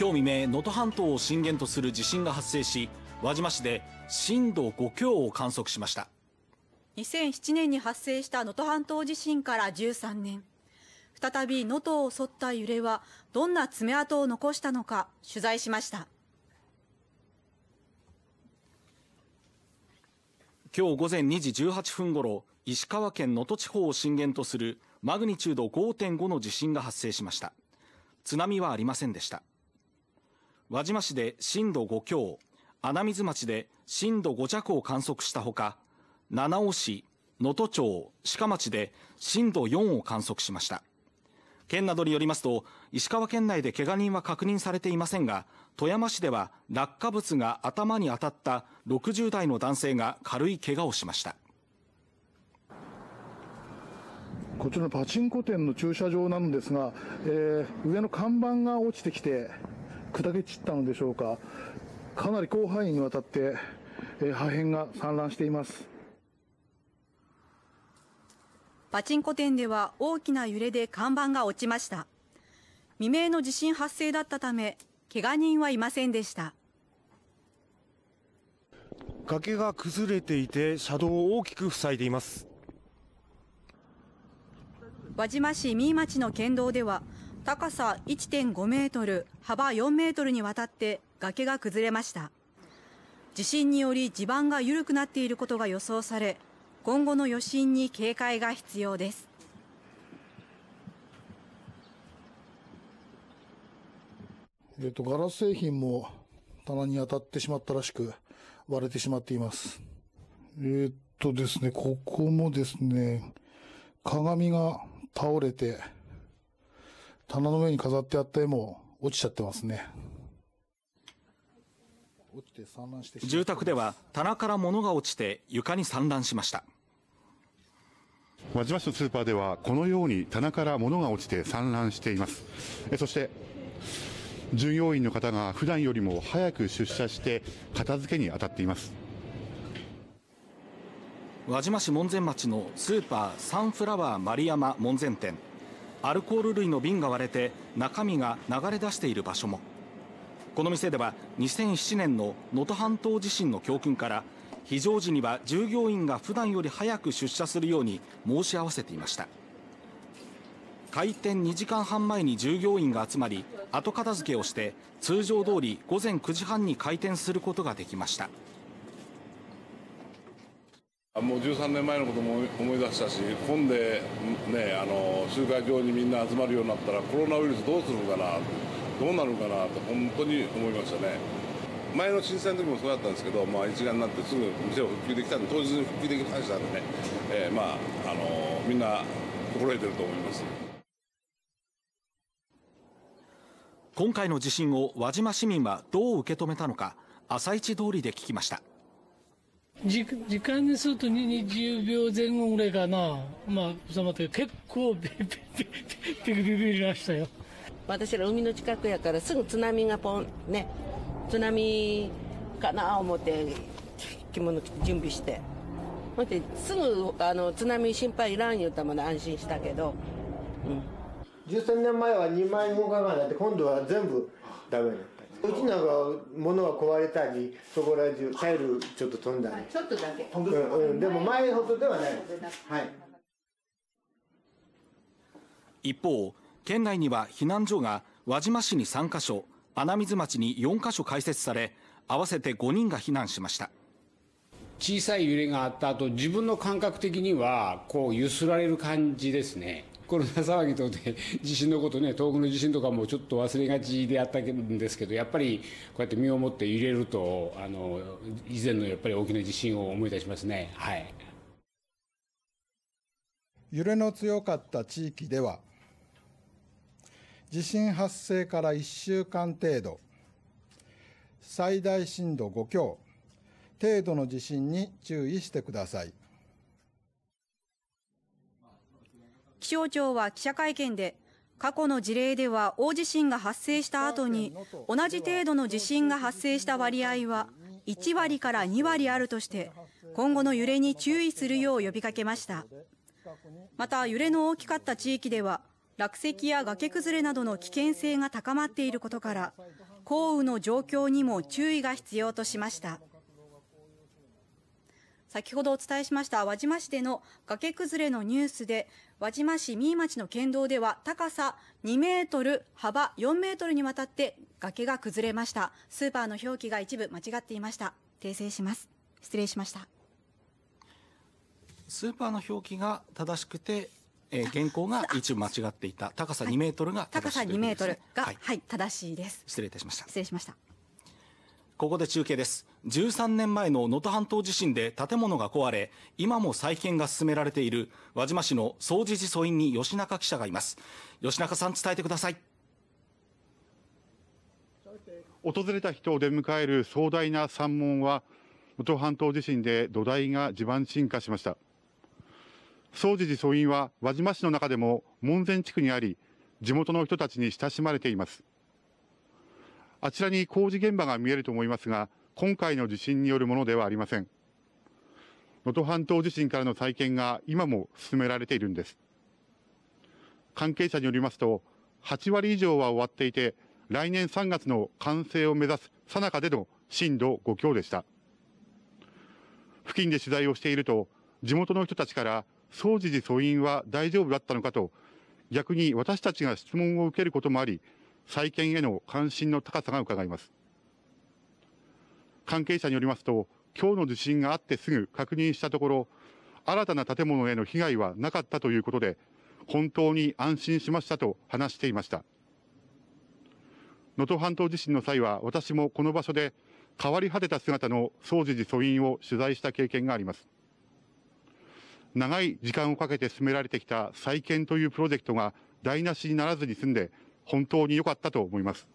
今日未明能登半島を震源とする地震が発生し輪島市で震度5強を観測しました2007年に発生した能登半島地震から13年再び能登を襲った揺れはどんな爪痕を残したのか取材しました今日午前2時18分ごろ石川県能登地方を震源とするマグニチュード5.5の地震が発生しました津波はありませんでした輪島市で震度5強、穴水町で震度5弱を観測したほか、七尾市、能登町、鹿町で震度4を観測しました。県などによりますと、石川県内でけが人は確認されていませんが、富山市では落下物が頭に当たった60代の男性が軽いけがをしました。こちらのパチンコ店の駐車場なんですが、えー、上の看板が落ちてきて、砕け散ったのでしょうか、かなり広範囲にわたって、え破片が散乱しています。パチンコ店では大きな揺れで看板が落ちました。未明の地震発生だったため、けが人はいませんでした。崖が崩れていて、車道を大きく塞いでいます。輪島市三井町の県道では、高さ1.5メートル、幅4メートルにわたって崖が崩れました。地震により地盤が緩くなっていることが予想され、今後の余震に警戒が必要です。えっ、ー、と、ガラス製品も棚に当たってしまったらしく、割れてしまっています。えー、っとですね、ここもですね、鏡が倒れて、棚の上に飾ってあった絵も落ちちゃってますね。落ちてて散乱し住宅では棚から物が落ちて床に散乱しました。輪島市のスーパーではこのように棚から物が落ちて散乱しています。えそして従業員の方が普段よりも早く出社して片付けに当たっています。輪島市門前町のスーパーサンフラワー丸山門前店。アルコール類の瓶が割れて中身が流れ出している場所もこの店では2007年の能登半島地震の教訓から非常時には従業員が普段より早く出社するように申し合わせていました開店2時間半前に従業員が集まり後片付けをして通常通り午前9時半に開店することができましたもう13年前のことも思い出したし、今度で、ね、あの集会場にみんな集まるようになったら、コロナウイルスどうするのかな、どうなるのかなと、本当に思いましたね。前の震災の時もそうだったんですけど、まあ、一丸になってすぐ店を復旧できたんで、当日に復旧できましたんでね、えー、まあ、あのみんな心得てると思います。今回の地震を輪島市民はどう受け止めたのか、朝市通りで聞きました。時間にすると20秒前後ぐらいかな、まあ、収まって、結構ビビビビビビビりましたよ。私ら海の近くやからすぐ津波がポンね津波かな思って着物着て準備してほんですぐあの津波心配いらん言うたもの安心したけど、うん、13年前は2枚動かなくなって今度は全部ダメうちなんか物が壊れたりそこら中タイルちょっと飛んだり、ちょっとだけ、うんうん、でも前ほどではない、はい、一方県内には避難所が輪島市に3か所穴水町に4か所開設され合わせて5人が避難しました小さい揺れがあった後自分の感覚的にはこう揺すられる感じですねコロナ騒ぎとで地震のことね東北の地震とかもちょっと忘れがちであったんですけどやっぱりこうやって身をもって揺れるとあの以前のやっぱり大きな地震を思い出しますね。はい、揺れの強かった地域では地震発生から1週間程度最大震度5強程度の地震に注意してください。気象庁は記者会見で、過去の事例では大地震が発生した後に同じ程度の地震が発生した割合は1割から2割あるとして今後の揺れに注意するよう呼びかけましたまた揺れの大きかった地域では落石や崖崩れなどの危険性が高まっていることから降雨の状況にも注意が必要としました先ほどお伝えしました輪島市での崖崩れのニュースで、輪島市三井町の県道では高さ2メートル、幅4メートルにわたって崖が崩れました。スーパーの表記が一部間違っていました。訂正します。失礼しました。スーパーの表記が正しくて、えー、原稿が一部間違っていた。高さ2メートルが正しい、高さ2メートルが、はい、はい、正しいです。失礼いたしました。失礼しました。ここで中継です13年前の能登半島地震で建物が壊れ今も再建が進められている輪島市の総持寺訴院に吉中記者がいます吉中さん伝えてください訪れた人を出迎える壮大な山門は能登半島地震で土台が地盤沈下しました総持寺訴院は輪島市の中でも門前地区にあり地元の人たちに親しまれていますあちらに工事現場が見えると思いますが、今回の地震によるものではありません。能登半島地震からの再建が今も進められているんです。関係者によりますと、8割以上は終わっていて、来年3月の完成を目指すさなかでの震度5強でした。付近で取材をしていると、地元の人たちから、総持寺素因は大丈夫だったのかと、逆に私たちが質問を受けることもあり、再建への関心の高さが伺いえます。関係者によりますと、今日の地震があってすぐ確認したところ、新たな建物への被害はなかったということで、本当に安心しましたと話していました。能登半島地震の際は、私もこの場所で変わり果てた姿の総持寺祖院を取材した経験があります。長い時間をかけて進められてきた再建というプロジェクトが台無しにならずに済んで、本当に良かったと思います。